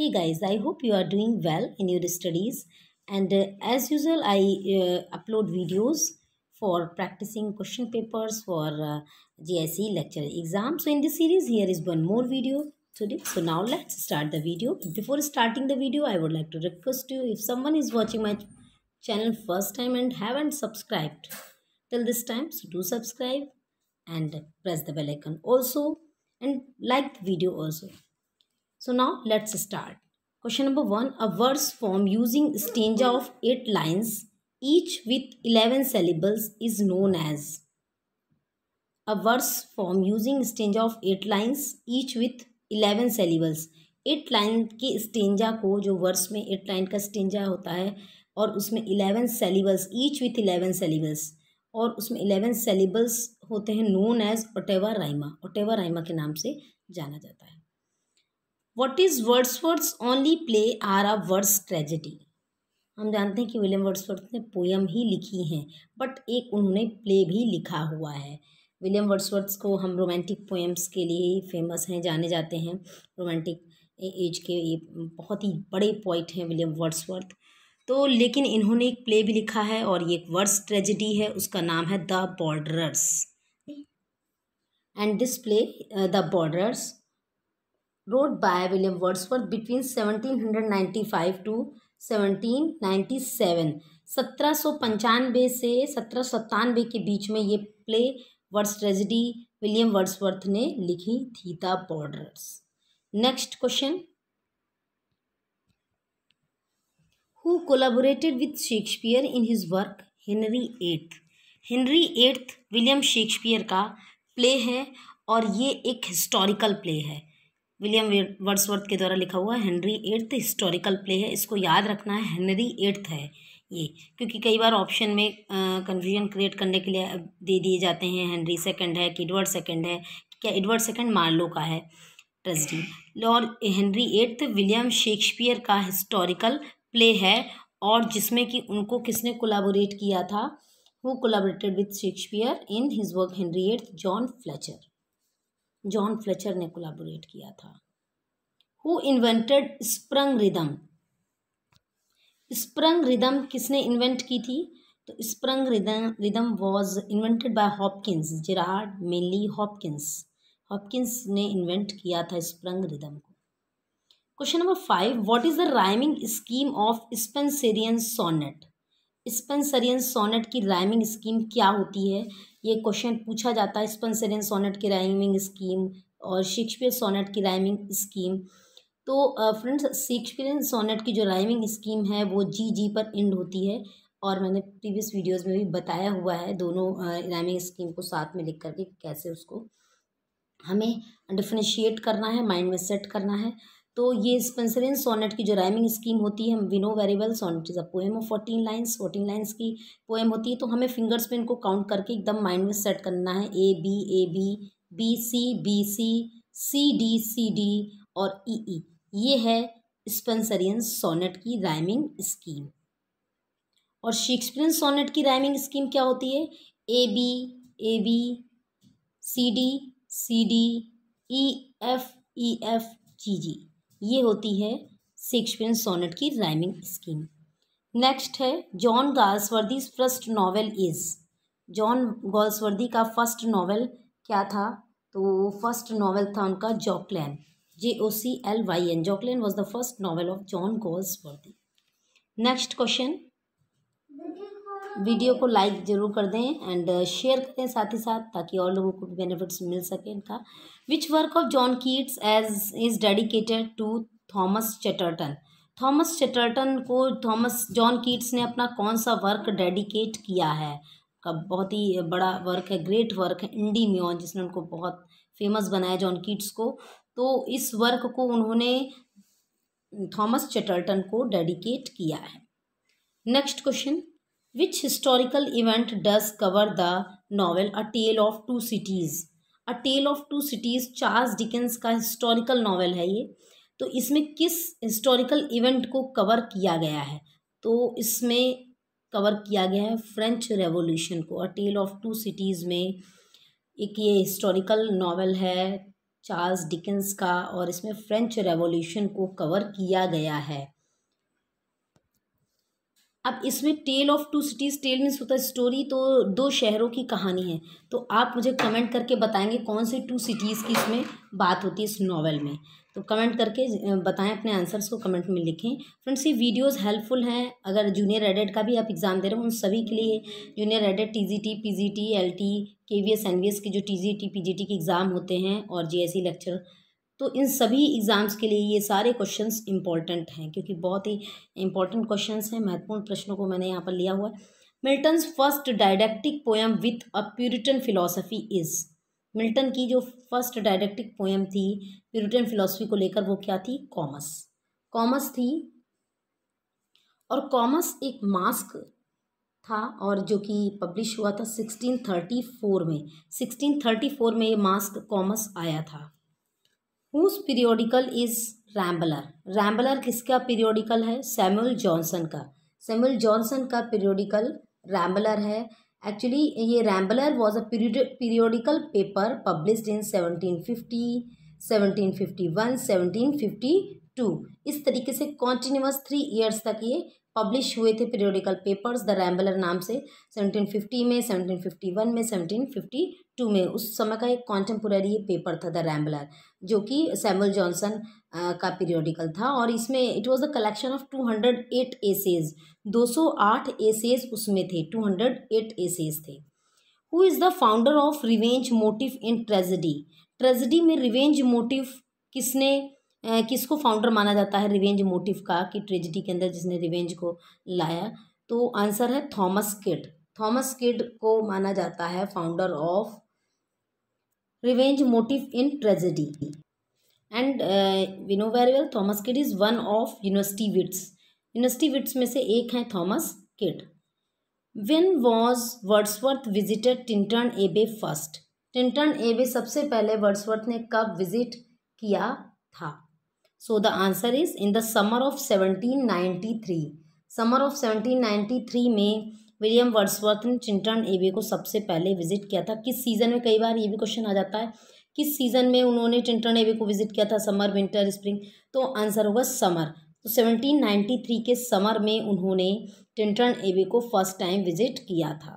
Hey guys, I hope you are doing well in your studies and uh, as usual I uh, upload videos for practicing question papers for uh, GSE lecture exam. So in this series here is one more video today. So now let's start the video. Before starting the video I would like to request you if someone is watching my channel first time and haven't subscribed till this time so do subscribe and press the bell icon also and like the video also So now let's start. Question number 1. A verse form using stanza of 8 lines each with 11 syllables is known as. A verse form using stanza of 8 lines each with 11 syllables. 8 line के stanza को जो verse में 8 line का stanza होता है और उसमें 11 सेलिबल्स each with 11 सेलिबल्स और उसमें 11 सेलिबल्स होते हैं known as ottava rima ottava rima के नाम से जाना जाता है what is words only play are a words tragedy हम जानते हैं कि विलियम वर्ड्सवर्थ ने पोयम ही लिखी हैं बट एक उन्होंने प्ले भी लिखा हुआ है विलियम वर्ड्सवर्थ को हम रोमांटिक पोएम्स के लिए ही फेमस हैं जाने जाते हैं रोमांटिक एज के ये बहुत ही बड़े पॉइंट हैं विलियम वर्ड्सवर्थ तो लेकिन इन्होंने एक प्ले भी लिखा है और ये एक वर्ड्स ट्रेजिडी है उसका नाम है the borderers and this play the borderers wrote by William Wordsworth between 1795 to 1797 सत्रह सौ पंचानवे से सत्रह सौ सत्तानवे के बीच में ये play words tragedy William Wordsworth ने लिखी थी the borders next question who collaborated with Shakespeare in his work Henry eighth Henry eighth William Shakespeare का प्ले है और ये एक हिस्टोरिकल प्ले है विलियम वर्ड्सवर्थ के द्वारा लिखा हुआ हेनरी एट्थ हिस्टोरिकल प्ले है इसको याद रखना है हेनरी एट्थ है ये क्योंकि कई बार ऑप्शन में कन्फ्यूजन क्रिएट करने के लिए दे दिए जाते हैं हेनरी सेकंड है कि एडवर्ड सेकंड है क्या एडवर्ड सेकंड मार्लो का है ट्रस्टी लॉर हेनरी एट्थ विलियम शेक्सपियर का हिस्टोरिकल प्ले है और जिसमें कि उनको किसने कोलाबोरेट किया था who collaborated with Shakespeare in his work Henry eighth John Fletcher John Fletcher ने कोलाबोरेट किया था who invented sprung rhythm sprung rhythm किसने इन्वेंट की थी तो sprung rhythm rhythm was invented by Hopkins Gerard Manley Hopkins Hopkins ने invent किया था स्प्रंग रिदम को question number five what is the rhyming scheme of Spenserian sonnet Spenserian sonnet की rhyming scheme क्या होती है ये क्वेश्चन पूछा जाता है स्पेंसरियन सोनेट की राइमिंग स्कीम और शेक्सपियर सोनेट की राइमिंग स्कीम तो फ्रेंड्स शेक्सपियर सोनेट की जो राइमिंग स्कीम है वो जी जी पर एंड होती है और मैंने प्रीवियस वीडियोस में भी बताया हुआ है दोनों राइमिंग स्कीम को साथ में लिख करके कैसे उसको हमें डिफ्रेंशिएट करना है माइंड में सेट करना है तो ये स्पेंसरिन सोनेट की जो राइमिंग स्कीम होती है विनो variable sonnet is a poem of fourteen lines fourteen lines की पोएम होती है तो हमें फिंगर्स पे इनको काउंट करके एकदम माइंड में सेट करना है A B A B B C B C C D C D और ई e, ई e. ये है स्पेंसरियन सोनेट की राइमिंग स्कीम और शेक्सपियन सोनेट की राइमिंग स्कीम क्या होती है A B A B C D C D E F E F G G ये होती है शेक्सपियर सोनेट की राइमिंग स्कीम नेक्स्ट है John Galsworthy first novel is John Galsworthy का फर्स्ट नॉवेल क्या था तो फर्स्ट नॉवेल था उनका Jocelyn J O C L Y N Jocelyn was the first novel of John Galsworthy next question video को like ज़रूर कर दें एंड शेयर करें साथ ही साथ ताकि और लोगों को भी बेनिफिट्स मिल सके इनका which work of John Keats as is dedicated to Thomas Chatterton Thomas Chatterton को थॉमस जॉन कीट्स ने अपना कौन सा वर्क डेडिकेट किया है का बहुत ही बड़ा वर्क है ग्रेट वर्क है इंडी म्योन जिसने उनको बहुत फेमस बनाया जॉन कीट्स को तो इस वर्क को उन्होंने थॉमस चटर्टन को डेडिकेट किया है next question which historical event does cover the novel a tale of two cities a tale of two cities Charles Dickens का हिस्टोरिकल नावल है ये तो इसमें किस हिस्टोरिकल इवेंट को कवर किया गया है तो इसमें कवर किया गया है फ्रेंच रेवोल्यूशन को a tale of two cities में एक ये हिस्टोरिकल नॉवल है चार्ल्स डिकेंस का और इसमें फ्रेंच रेवोल्यूशन को कवर किया गया है अब इसमें tale of two cities tale means होता है स्टोरी तो दो शहरों की कहानी है तो आप मुझे कमेंट करके बताएंगे कौन से टू सिटीज़ की इसमें बात होती है इस नॉवल में तो कमेंट करके बताएं अपने आंसर्स को कमेंट में लिखें फ्रेंड्स ये वीडियोस हेल्पफुल हैं अगर जूनियर एडेड का भी आप एग्ज़ाम दे रहे हो उन सभी के लिए junior aided P G T L T K V V S S N के जो T T G P G T के एग्ज़ाम होते हैं और जी सी लेक्चर तो इन सभी एग्ज़ाम्स के लिए ये सारे क्वेश्चंस इंपॉर्टेंट हैं क्योंकि बहुत ही इंपॉर्टेंट क्वेश्चंस हैं महत्वपूर्ण प्रश्नों को मैंने यहाँ पर लिया हुआ है Milton's first didactic poem with a Puritan philosophy is Milton की जो फर्स्ट डायडेक्टिक पोएम थी प्यूरिटन फिलोसफी को लेकर वो क्या थी कॉमर्स कॉमर्स थी और कॉमर्स एक मास्क था और जो कि पब्लिश हुआ था सिक्सटीन थर्टी फोर में सिक्सटीन थर्टी फोर में ये मास्क कॉमर्स आया था whose periodical is Rambler Rambler किसका पीरियोडिकल है सैमुअल जॉनसन का सैमुअल जॉनसन का पीरियोडिकल रैम्बलर है एक्चुअली ये Rambler was a periodical paper publish in seventeen fifty seventeen fifty one seventeen fifty two इस तरीके से कॉन्टिन्यूस थ्री ईयर्स तक ये पब्लिश हुए थे पीरियोडिकल पेपर्स द रैम्बलर नाम से 1750 में 1751 में 1752 में उस समय का एक कॉन्टेम्प्रेरी पेपर था द रैम्बलर जो कि सैमुअल जॉनसन का पीरियोडिकल था और इसमें it was the collection of 208 essays 208 essays उसमें थे 208 एसेज थे who is the founder of revenge motive in tragedy tragedy में रिवेंज मोटिव किसने किसको फाउंडर माना जाता है रिवेंज मोटिव का कि ट्रेजिडी के अंदर जिसने रिवेंज को लाया तो आंसर है थॉमस किड थॉमस किड को माना जाता है founder of revenge motive in tragedy and we know very well Thomas Kyd is one of university wits university wits में से एक हैं Thomas Kyd when was Wordsworth visited Tintern Abbey first Tintern Abbey सबसे पहले Wordsworth ने कब visit किया था So the answer is in the summer of 1793. Summer of 1793 में विलियम वर्ड्सवर्थ ने चिंटन ए को सबसे पहले विजिट किया था किस सीज़न में कई बार ये भी क्वेश्चन आ जाता है किस सीज़न में उन्होंने चिंटन ए को विजिट किया था समर विंटर स्प्रिंग तो आंसर होगा समर तो 1793 के समर में उन्होंने टिंटन एवे को फर्स्ट टाइम विजिट किया था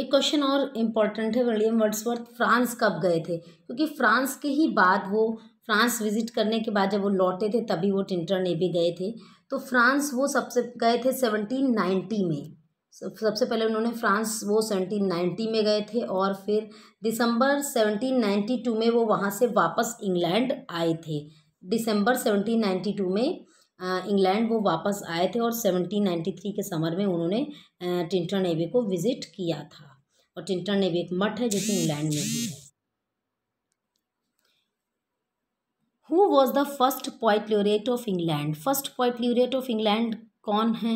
एक क्वेश्चन और इम्पॉर्टेंट है विलियम वर्ड्सवर्थ फ्रांस कब गए थे क्योंकि फ्रांस के ही बाद वो फ्रांस विजिट करने के बाद जब वो लौटे थे तभी वो ने भी गए थे तो फ्रांस वो सबसे गए थे सेवनटीन नाइन्टी में सबसे पहले उन्होंने फ्रांस वो सेवनटीन नाइन्टी में गए थे और फिर दिसंबर सेवनटीन नाइन्टी टू में वो वहाँ से वापस इंग्लैंड आए थे दिसंबर सेवनटीन नाइन्टी टू में इंग्लैंड वो वापस आए थे और सेवनटीन नाइन्टी थ्री के समर में उन्होंने टिंटर नेवी को विज़िट किया था और टिंटर नेवी एक मठ है जो कि इंग्लैंड में भी है who was the first poet laureate of England first poet laureate of England कौन है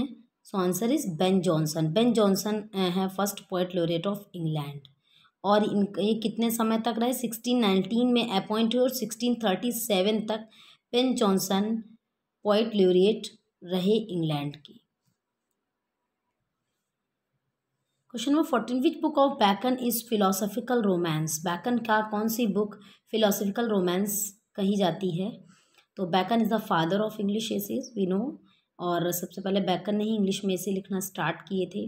so answer is Ben Jonson Ben Jonson है first poet laureate of England और इन ये कितने समय तक रहे सिक्सटीन नाइनटीन में अपॉइंट हुए और सिक्सटीन थर्टी सेवन तक बेन जॉनसन पॉइट ल्यूरेट रहे इंग्लैंड की question number fourteen which book of Bacon is philosophical romance Bacon का कौन सी बुक फिलोसफिकल रोमांस कही जाती है तो Bacon is the father of English essays we know और सबसे पहले बैकन ने ही इंग्लिश में ऐसे लिखना स्टार्ट किए थे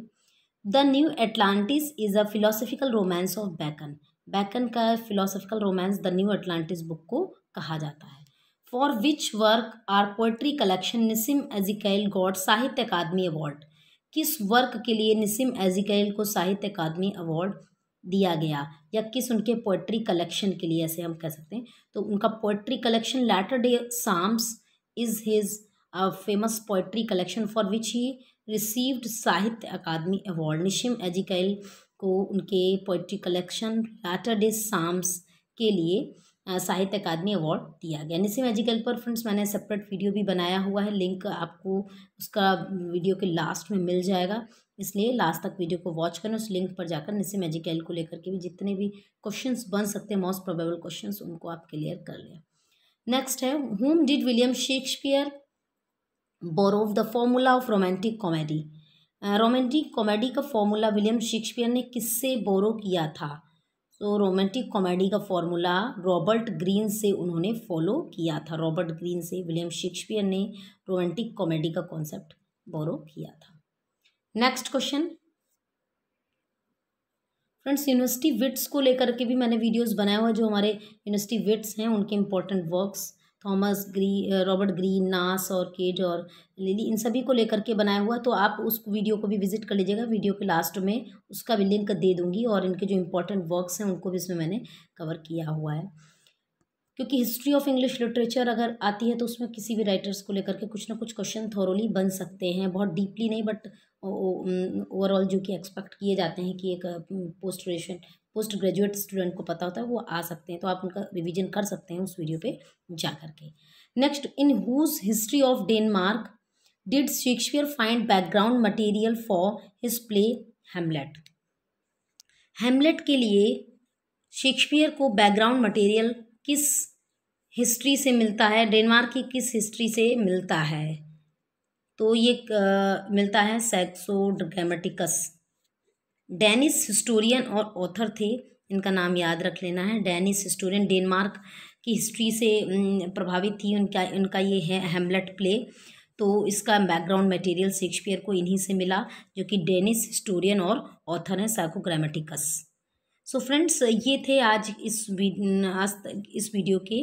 the New Atlantis is a philosophical romance of Bacon Bacon का philosophical romance the New Atlantis book को कहा जाता है for which work are poetry collection Nissim Ezekiel God साहित्य अकादमी अवार्ड किस वर्क के लिए निसिम एजिकल को साहित्य अकादमी अवार्ड दिया गया या किस उनके पोएट्री कलेक्शन के लिए ऐसे हम कह सकते हैं तो उनका poetry collection latter day psalms is his famous poetry collection for which he received Sahitya Akademi award Nissim Ezekiel को उनके poetry collection latter day psalms के लिए साहित्य अकादमी अवार्ड दिया गया निशिम एजिकल पर फ्रेंड्स मैंने सेपरेट वीडियो भी बनाया हुआ है लिंक आपको उसका वीडियो के लास्ट में मिल जाएगा इसलिए लास्ट तक वीडियो को वॉच करें उस लिंक पर जाकर निशे मैजिक एल को लेकर के भी जितने भी क्वेश्चंस बन सकते हैं मोस्ट प्रोबेबल क्वेश्चंस उनको आप क्लियर कर लें नेक्स्ट है whom did William Shakespeare borrow the formula of romantic comedy romantic comedy का फॉर्मूला विलियम शेक्सपियर ने किससे बोरो किया था तो रोमांटिक कॉमेडी का फॉर्मूला रॉबर्ट ग्रीन से उन्होंने फॉलो किया था रॉबर्ट ग्रीन से विलियम शेक्सपियर ने रोमांटिक कॉमेडी का कॉन्सेप्ट बोरो किया था next question friends university wits को लेकर के भी मैंने वीडियोस बनाया हुआ जो हमारे यूनिवर्सिटी विट्स हैं उनके इंपॉर्टेंट वर्क्स थॉमस ग्री रॉबर्ट ग्रीन नास और केज और लिली इन सभी को लेकर के बनाया हुआ तो आप उस वीडियो को भी विजिट कर लीजिएगा वीडियो के लास्ट में उसका भी लिंक दे दूंगी और इनके जो इम्पोर्टेंट वर्क्स हैं उनको भी इसमें मैंने कवर किया हुआ है क्योंकि हिस्ट्री ऑफ इंग्लिश लिटरेचर अगर आती है तो उसमें किसी भी राइटर्स को लेकर के कुछ ना कुछ क्वेश्चन थोरोली बन सकते हैं बहुत डीपली नहीं बट ओवरऑल जो कि एक्सपेक्ट किए जाते हैं कि एक post graduation post graduate student को पता होता है वो आ सकते हैं तो आप उनका रिवीजन कर सकते हैं उस वीडियो पे जा करके next in whose history of Denmark did Shakespeare find background material for his play Hamlet Hamlet के लिए शेक्सपियर को बैकग्राउंड मटेरियल किस हिस्ट्री से मिलता है डेनमार्क की किस हिस्ट्री से मिलता है तो ये आ, मिलता है सैक्सो ग्रामेटिकस डेनिस हिस्टोरियन और ऑथर थे इनका नाम याद रख लेना है डेनिस हिस्टोरियन डेनमार्क की हिस्ट्री से प्रभावित थी उनका इनका ये है हेमलेट प्ले तो इसका बैकग्राउंड मटेरियल शेक्सपियर को इन्हीं से मिला जो कि डेनिस हिस्टोरियन और ऑथर हैं साइकोग्रामेटिकस सो फ्रेंड्स ये थे आज इस आज इस वीडियो के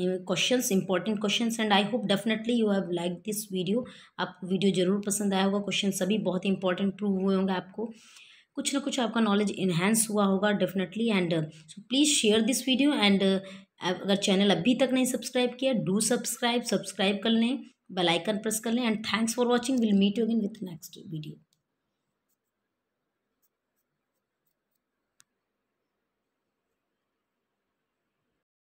questions important questions and I hope definitely you have like this video आपको वीडियो जरूर पसंद आया होगा क्वेश्चन सभी बहुत इंपॉर्टेंट प्रूव हुए होंगे आपको कुछ ना कुछ आपका नॉलेज इन्हेंस हुआ होगा definitely and so please share this video and अगर चैनल अभी तक नहीं सब्सक्राइब किया डू सब्सक्राइब सब्सक्राइब कर लें बेलाइकन प्रेस कर लें and thanks for watching will meet you again with next video